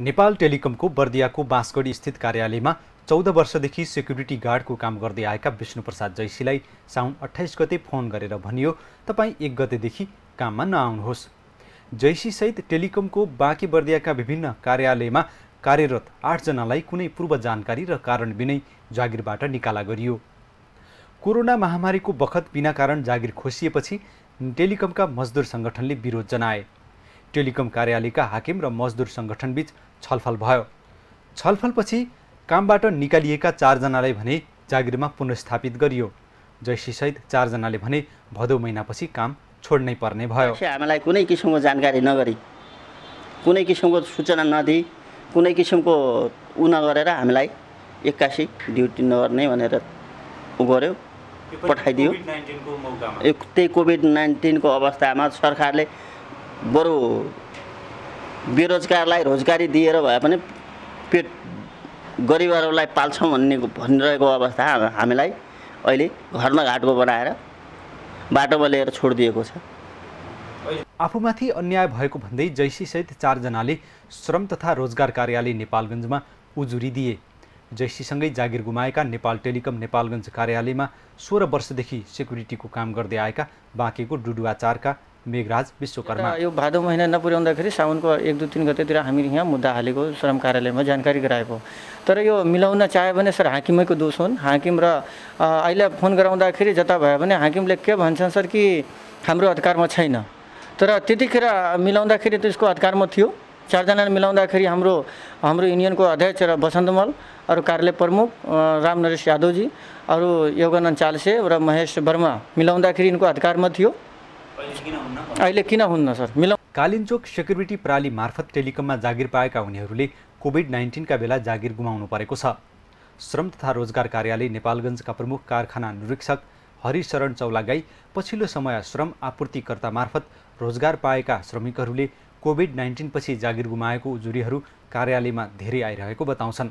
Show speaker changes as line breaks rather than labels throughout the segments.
नेपाल टेलिकमको बर्दियाको बाँसगढी स्थित कार्यालयमा चौध वर्षदेखि सेक्युरिटी गार्डको काम गर्दै आएका विष्णुप्रसाद जैसीलाई साउन अठाइस गते फोन गरेर भनियो तपाईँ एक गतेदेखि काममा नआउनुहोस् जैसीसहित टेलिकमको बाँकी बर्दियाका विभिन्न कार्यालयमा कार्यरत आठजनालाई कुनै पूर्व जानकारी र कारण बिनै जागिरबाट निकाला गरियो कोरोना महामारीको बखत बिना कारण जागिर खोसिएपछि टेलिकमका मजदुर सङ्गठनले विरोध जनाए टेलिकम कार्यालयका हाकिम र मजदुर सङ्गठनबीच छलफल भयो छलफलपछि कामबाट निकालिएका चारजनालाई भने जागिरमा पुनर्स्थापित गरियो जैसीसहित चारजनाले भने भदौ महिनापछि काम छोड्नै पर्ने भयो
हामीलाई कुनै किसिमको जानकारी नगरी कुनै किसिमको सूचना नदिई कुनै किसिमको ऊ नगरेर हामीलाई एक्कासी ड्युटी नगर्ने भनेर ऊ गर्यो पठाइदियो
त्यही
कोभिड नाइन्टिनको अवस्थामा सरकारले बरु बेरोजगारलाई रोजगारी दिएर भए पनि पेट गरिबहरूलाई पाल्छौँ भन्ने भनिरहेको अवस्था हामीलाई अहिले घरमा घाटको बनाएर बाटोमा लिएर छोडिदिएको छ
आफूमाथि अन्याय भएको भन्दै जैसीसहित चारजनाले श्रम तथा रोजगार कार्यालय नेपालगञ्जमा उजुरी दिए जैसीसँगै जागिर गुमाएका नेपाल टेलिकम नेपालगञ्ज कार्यालयमा सोह्र वर्षदेखि सेक्युरिटीको काम गर्दै आएका बाँकेको डुडुवाचारका मेघराज विश्वकर्मा
यो भादो महिना नपुर्याउँदाखेरि साउनको एक दुई तिन गतेतिर हामीले यहाँ मुद्दा हालेको श्रम कार्यालयमा जानकारी गराएको तर यो मिलाउन चाह्यो भने सर हाकिमैको दोष हुन् हाकिम र अहिले फोन गराउँदाखेरि जता भयो भने हाकिमले के भन्छन् सर कि हाम्रो अधिकारमा छैन तर त्यतिखेर मिलाउँदाखेरि त्यसको अधिकारमा थियो चारजना मिलाउँदाखेरि हाम्रो हाम्रो युनियनको अध्यक्ष र बसन्तमल अरू कार्यालय प्रमुख राम नरेश यादवजी अरू
योगानन्द चालसे र महेश वर्मा मिलाउँदाखेरि यिनको अधिकारमा थियो अहिले किन हुन्न सर मिलाउ कालिन्चोक सेक्युरिटी प्रणाली मार्फत टेलिकममा जागिर पाएका उनीहरूले कोभिड नाइन्टिनका बेला जागिर गुमाउनु परेको छ श्रम तथा रोजगार कार्यालय नेपालगञ्जका प्रमुख कारखाना निरीक्षक हरिशरण चौलागाई पछिल्लो समय श्रम आपूर्तिकर्ता मार्फत रोजगार पाएका श्रमिकहरूले कोभिड नाइन्टिनपछि जागिर गुमाएको उजुरीहरू कार्यालयमा धेरै आइरहेको बताउँछन्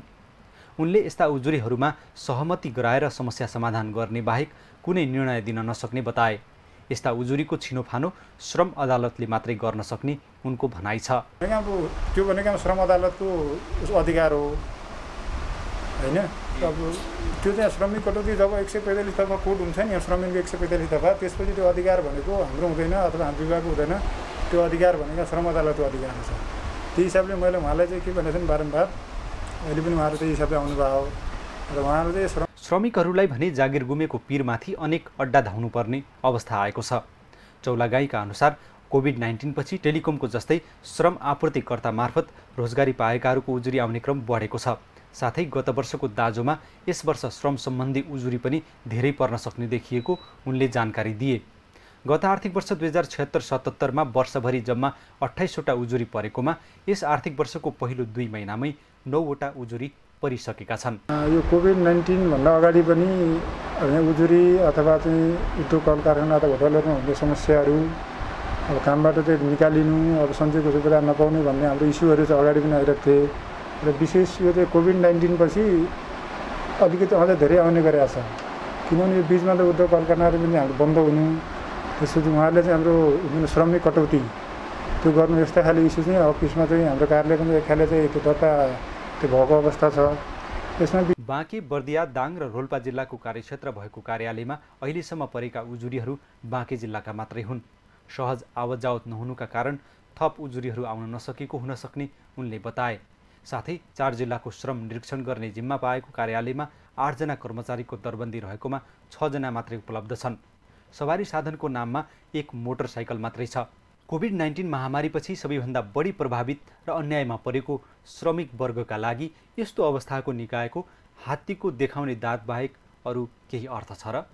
उनले यस्ता उजुरीहरूमा सहमति गराएर समस्या समाधान गर्ने बाहेक कुनै निर्णय दिन नसक्ने बताए यस्ता उजुरीको छिनोफानो श्रम अदालतले मात्रै गर्न सक्ने उनको भनाइ छ
अब त्यो भनेको श्रम अदालतको अधिकार हो होइन अब त्यो चाहिँ श्रमिक कटौती जब एक सय पैँतालिस दफा कोर्ट हुन्छ नि श्रमिकको एक सय पैँतालिस दफा त्यसपछि त्यो अधिकार भनेको हाम्रो हुँदैन अथवा हाम्रो विभागको हुँदैन त्यो अधिकार भनेको श्रम अदालतको अधिकार हुन्छ त्यही हिसाबले मैले उहाँलाई चाहिँ के भनेको थिएँ बारम्बार अहिले पनि उहाँहरू त्यही हिसाबले आउनुभयो
र उहाँहरू चाहिँ श्रम श्रमिकहरूलाई भने जागिर गुमेको पिरमाथि अनेक अड्डा धाउनुपर्ने अवस्था आएको छ चौलागाईका अनुसार कोभिड नाइन्टिनपछि टेलिकमको जस्तै श्रम आपूर्तिकर्ता मार्फत रोजगारी पाएकाहरूको उजुरी आउने क्रम बढेको छ साथै गत वर्षको दाजोमा यस वर्ष श्रम सम्बन्धी उजुरी पनि धेरै पर्न सक्ने देखिएको उनले जानकारी दिए गत आर्थिक वर्ष दुई हजार छत्तर सतहत्तरमा वर्षभरि जम्मा अठाइसवटा उजुरी परेकोमा यस आर्थिक वर्षको पहिलो दुई महिनामै नौवटा उजुरी परिसकेका छन्
यो कोभिड नाइन्टिनभन्दा अगाडि पनि उजुरी अथवा चाहिँ उद्योग कल कारखाना अथवा होटलहरूमा हुने समस्याहरू अब कामबाट चाहिँ निकालिनु अब सञ्चयको सुविधा नपाउने भन्ने हाम्रो इस्युहरू चाहिँ अगाडि पनि आइरहेको थिए र विशेष यो चाहिँ कोभिड नाइन्टिन पछि अलिकति अझै धेरै आउने गरेका छ किनभने यो बिचमा त उद्योग कलकारखानाहरू पनि हाम्रो बन्द हुनु त्यसपछि उहाँहरूले चाहिँ हाम्रो जुन श्रमिक कटौती त्यो गर्नु यस्ता खाले इस्यु चाहिँ अफिसमा चाहिँ हाम्रो कार्यालयको एक खाले चाहिँ त्यो दर्ता त्यो भएको अवस्था छ यसमा
बाँकी बर्दिया दाङ र रोल्पा जिल्लाको कार्यक्षेत्र भएको कार्यालयमा अहिलेसम्म परेका उजुरीहरू बाँकी जिल्लाका मात्रै हुन् सहज आवत जावत नहुनुका कारण थप उजुरीहरू आउन नसकेको हुन सक्ने उनले बताए साथै चार जिल्लाको श्रम निरीक्षण गर्ने जिम्मा पाएको कार्यालयमा आठजना कर्मचारीको दरबन्दी रहेकोमा छजना मात्रै उपलब्ध छन् सवारी साधनको नाममा एक मोटरसाइकल मात्रै छ कोभिड नाइन्टिन महामारीपछि सबैभन्दा बढी प्रभावित र अन्यायमा परेको श्रमिक वर्गका लागि यस्तो अवस्थाको निकायको हात्तीको देखाउने दाँत बाहेक अरू केही अर्थ छ र